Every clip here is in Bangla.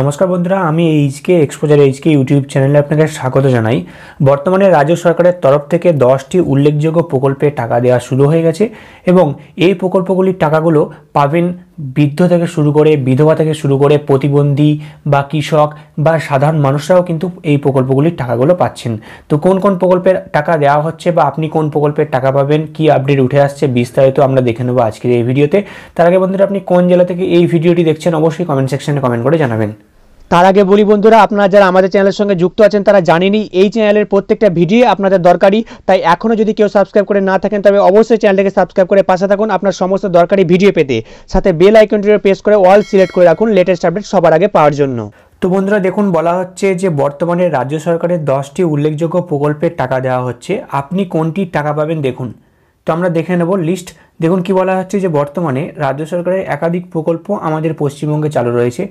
নমস্কার বন্ধুরা আমি এইচকে এক্সপোজার এইচকে ইউটিউব চ্যানেলে আপনাদের স্বাগত জানাই বর্তমানে রাজ্য সরকারের তরফ থেকে দশটি উল্লেখযোগ্য প্রকল্পে টাকা দেওয়া শুরু হয়ে গেছে এবং এই প্রকল্পগুলির টাকাগুলো পাবেন বৃদ্ধ থেকে শুরু করে বিধবা থেকে শুরু করে প্রতিবন্ধী বা কৃষক বা সাধারণ মানুষরাও কিন্তু এই প্রকল্পগুলির টাকাগুলো পাচ্ছেন তো কোন কোন প্রকল্পের টাকা দেওয়া হচ্ছে বা আপনি কোন প্রকল্পের টাকা পাবেন কি আপডেট উঠে আসছে বিস্তারিত আমরা দেখে নেবো আজকের এই ভিডিওতে তার আগে বন্ধুরা আপনি কোন জেলা থেকে এই ভিডিওটি দেখছেন অবশ্যই কমেন্ট সেকশনে কমেন্ট করে জানাবেন তার আগে বলি বন্ধুরা আপনারা যারা আমাদের চ্যানেলের সঙ্গে যুক্ত আছেন তারা জানেনি এই চ্যানেলের প্রত্যেকটা ভিডিও আপনাদের দরকারি তাই এখনও যদি কেউ সাবস্ক্রাইব করে না থাকেন তবে অবশ্যই চ্যানেলটাকে সাবস্ক্রাইব করে পাশে থাকুন আপনার সমস্ত দরকারি ভিডিও পেতে সাথে বেল আইকনটিও প্রেস করে অল সিলেক্ট করে রাখুন লেটেস্ট আপডেট সবার আগে পাওয়ার জন্য তো বন্ধুরা দেখুন বলা হচ্ছে যে বর্তমানে রাজ্য সরকারের দশটি উল্লেখযোগ্য প্রকল্পের টাকা দেওয়া হচ্ছে আপনি কোনটির টাকা পাবেন দেখুন তো আমরা দেখে নেব লিস্ট দেখুন কি বলা হচ্ছে যে বর্তমানে রাজ্য সরকারের একাধিক প্রকল্প আমাদের পশ্চিমবঙ্গে চালু রয়েছে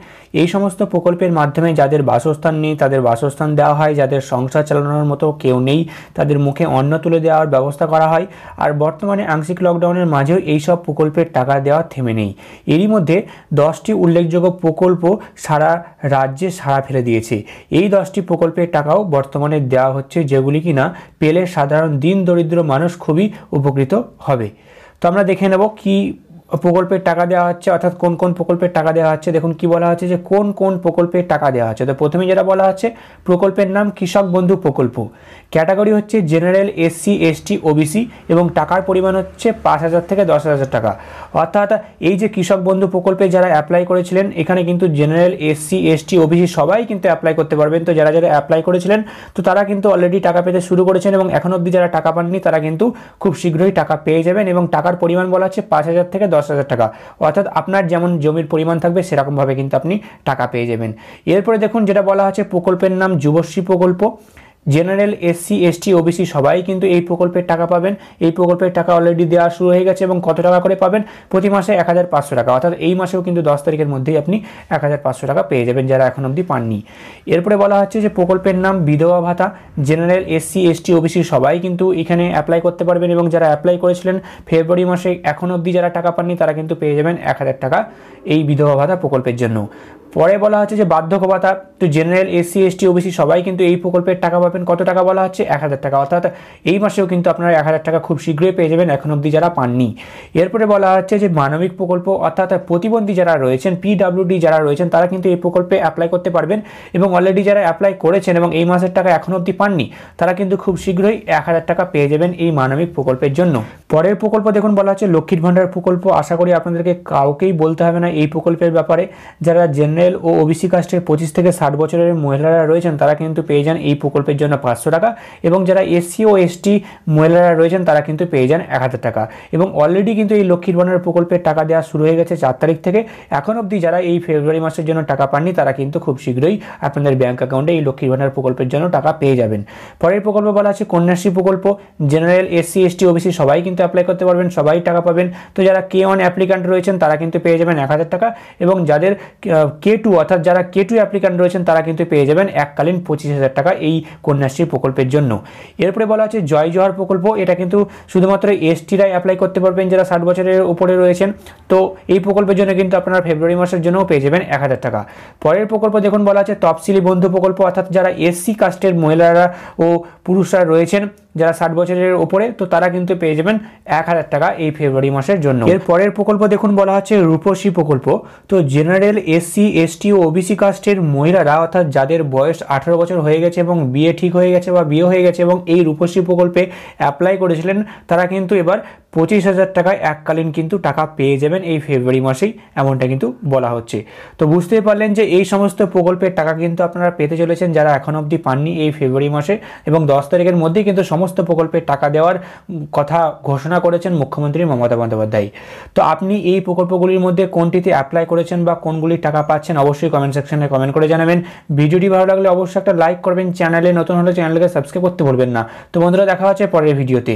এই সমস্ত প্রকল্পের মাধ্যমে যাদের বাসস্থান নেই তাদের বাসস্থান দেওয়া হয় যাদের সংসার চালানোর মতো কেউ নেই তাদের মুখে অন্ন তুলে দেওয়ার ব্যবস্থা করা হয় আর বর্তমানে আংশিক লকডাউনের মাঝেও এই সব প্রকল্পের টাকা দেওয়া থেমে নেই এরই মধ্যে দশটি উল্লেখযোগ্য প্রকল্প সারা রাজ্যে সাড়া ফেলে দিয়েছে এই দশটি প্রকল্পের টাকাও বর্তমানে দেওয়া হচ্ছে যেগুলি কিনা পেলে সাধারণ দিন দরিদ্র মানুষ খুবই উপকৃত হবে তো আমরা দেখে নেব কি প্রকল্পের টাকা দেওয়া হচ্ছে অর্থাৎ কোন কোন প্রকল্পের টাকা দেওয়া হচ্ছে দেখুন কি বলা হচ্ছে যে কোন কোন প্রকল্পের টাকা দেওয়া হচ্ছে তো প্রথমে যেটা বলা হচ্ছে প্রকল্পের নাম কৃষক বন্ধু প্রকল্প ক্যাটাগরি হচ্ছে জেনারেল এসসি এসটি ওবিসি এবং টাকার পরিমাণ হচ্ছে পাঁচ হাজার থেকে দশ হাজার টাকা অর্থাৎ এই যে কৃষক বন্ধু প্রকল্পে যারা অ্যাপ্লাই করেছিলেন এখানে কিন্তু জেনারেল এসসি এসটি ওবিসি সবাই কিন্তু অ্যাপ্লাই করতে পারবেন তো যারা যারা অ্যাপ্লাই করেছিলেন তো তারা কিন্তু অলরেডি টাকা পেতে শুরু করেছেন এবং এখন অবধি যারা টাকা পাননি তারা কিন্তু খুব শীঘ্রই টাকা পেয়ে যাবেন এবং টাকার পরিমাণ বলা হচ্ছে পাঁচ হাজার থেকে দশ দশ হাজার টাকা অর্থাৎ আপনার যেমন জমির পরিমাণ থাকবে সেরকমভাবে কিন্তু আপনি টাকা পেয়ে যাবেন এরপরে দেখুন যেটা বলা হচ্ছে প্রকল্পের নাম যুবশ্রী প্রকল্প জেনারেল এসসি এসটি ওবিসি সবাই কিন্তু এই প্রকল্পের টাকা পাবেন এই প্রকল্পের টাকা অলরেডি দেওয়া শুরু হয়ে গেছে এবং কত টাকা করে পাবেন প্রতি মাসে এক হাজার পাঁচশো টাকা অর্থাৎ এই মাসেও কিন্তু দশ তারিখের মধ্যেই আপনি এক হাজার পাঁচশো টাকা পেয়ে যাবেন যারা এখন অবধি পাননি এরপরে বলা হচ্ছে যে প্রকল্পের নাম বিধবা ভাতা জেনারেল এসসি এসটি ওবিসি সবাই কিন্তু এখানে অ্যাপ্লাই করতে পারবেন এবং যারা অ্যাপ্লাই করেছিলেন ফেব্রুয়ারি মাসে এখন অবধি যারা টাকা পাননি তারা কিন্তু পেয়ে যাবেন এক হাজার টাকা এই বিধবা ভাতা প্রকল্পের জন্য পরে বলা হচ্ছে যে বার্ধক্য ভাতা তো জেনারেল এসসি এসটি ওবিসি সবাই কিন্তু এই প্রকল্পের টাকা পাবেন কত টাকা বলা হচ্ছে এক হাজার টাকা অর্থাৎ এই মাসেও কিন্তু আপনারা এক হাজার টাকা খুব শীঘ্রই পেয়ে যাবেন এখন অবধি যারা পাননি এরপরে বলা হচ্ছে যে মানবিক প্রকল্প অর্থাৎ প্রতিবন্ধী যারা রয়েছেন পিডাব্লিউডি যারা রয়েছেন তারা কিন্তু এই প্রকল্পে অ্যাপ্লাই করতে পারবেন এবং অলরেডি যারা অ্যাপ্লাই করেছেন এবং এই মাসের টাকা এখন অবধি পাননি তারা কিন্তু খুব শীঘ্রই এক হাজার টাকা পেয়ে যাবেন এই মানবিক প্রকল্পের জন্য পরের প্রকল্প দেখুন বলা হচ্ছে লক্ষ্মীর ভাণ্ডার প্রকল্প আশা করি আপনাদেরকে কাউকেই বলতে হবে না এই প্রকল্পের ব্যাপারে যারা জেনারেল জেনারেল ও ওবিসি কাস্টের পঁচিশ থেকে ষাট বছরের মহিলারা রয়েছেন তারা কিন্তু পেয়ে যান এই প্রকল্পের জন্য পাঁচশো টাকা এবং যারা এসসি ও এসটি মহিলারা রয়েছেন তারা কিন্তু পেয়ে যান এক হাজার টাকা এবং অলরেডি কিন্তু এই লক্ষ্মীর বনের প্রকল্পের টাকা দেওয়া শুরু হয়ে গেছে চার তারিখ থেকে এখন অবধি যারা এই ফেব্রুয়ারি মাসের জন্য টাকা পাননি তারা কিন্তু খুব শীঘ্রই আপনাদের ব্যাঙ্ক অ্যাকাউন্টে এই লক্ষ্মীর বনের প্রকল্পের জন্য টাকা পেয়ে যাবেন পরের প্রকল্প বলা আছে কন্যাশ্রী প্রকল্প জেনারেল এসসি এসটি ওবিসি সবাই কিন্তু অ্যাপ্লাই করতে পারবেন সবাই টাকা পাবেন তো যারা কে ওয়ান অ্যাপ্লিকান্ট রয়েছেন তারা কিন্তু পেয়ে যাবেন এক হাজার টাকা এবং যাদের কে কে টু অর্থাৎ যারা কে টু অ্যাপ্লিক্যান্ট রয়েছেন তারা কিন্তু পেয়ে যাবেন এককালীন পঁচিশ হাজার টাকা এই কন্যাশ্রী প্রকল্পের জন্য এরপরে বলা আছে জয় জহর প্রকল্প এটা কিন্তু শুধুমাত্র এসটিরাই অ্যাপ্লাই করতে পারবেন যারা ষাট বছরের উপরে রয়েছেন তো এই প্রকল্পের জন্য কিন্তু আপনারা ফেব্রুয়ারি মাসের জন্যও পেয়ে যাবেন এক হাজার টাকা পরের প্রকল্প দেখুন বলা আছে তফসিলি বন্ধু প্রকল্প অর্থাৎ যারা এসসি কাস্টের মহিলারা ও পুরুষরা রয়েছেন যারা ষাট বছরের ওপরে তো তারা কিন্তু পেয়ে যাবেন এক হাজার টাকা এই ফেব্রুয়ারি মাসের জন্য এর পরের প্রকল্প দেখুন বলা হচ্ছে রূপসী প্রকল্প তো জেনারেল এসসি এসটি ও ওবিসি কাস্টের মহিলারা অর্থাৎ যাদের বয়স আঠারো বছর হয়ে গেছে এবং বিয়ে ঠিক হয়ে গেছে বা বিয়ে হয়ে গেছে এবং এই রূপসী প্রকল্পে অ্যাপ্লাই করেছিলেন তারা কিন্তু এবার পঁচিশ হাজার টাকায় এককালীন কিন্তু টাকা পেয়ে যাবেন এই ফেব্রুয়ারি মাসেই এমনটা কিন্তু বলা হচ্ছে তো বুঝতেই পারলেন যে এই সমস্ত প্রকল্পের টাকা কিন্তু আপনারা পেতে চলেছেন যারা এখন অবধি পাননি এই ফেব্রুয়ারি মাসে এবং দশ তারিখের মধ্যেই কিন্তু সমস্ত প্রকল্পের টাকা দেওয়ার কথা ঘোষণা করেছেন মুখ্যমন্ত্রী মমতা বন্দ্যোপাধ্যায় তো আপনি এই প্রকল্পগুলির মধ্যে কোনটিতে অ্যাপ্লাই করেছেন বা কোনগুলি টাকা পাচ্ছেন অবশ্যই কমেন্ট সেকশনে কমেন্ট করে জানাবেন ভিডিওটি ভালো লাগলে অবশ্যই একটা লাইক করবেন চ্যানেলে নতুন হলে চ্যানেলকে সাবস্ক্রাইব করতে ভুলবেন না তো বন্ধুরা দেখা হচ্ছে পরের ভিডিওতে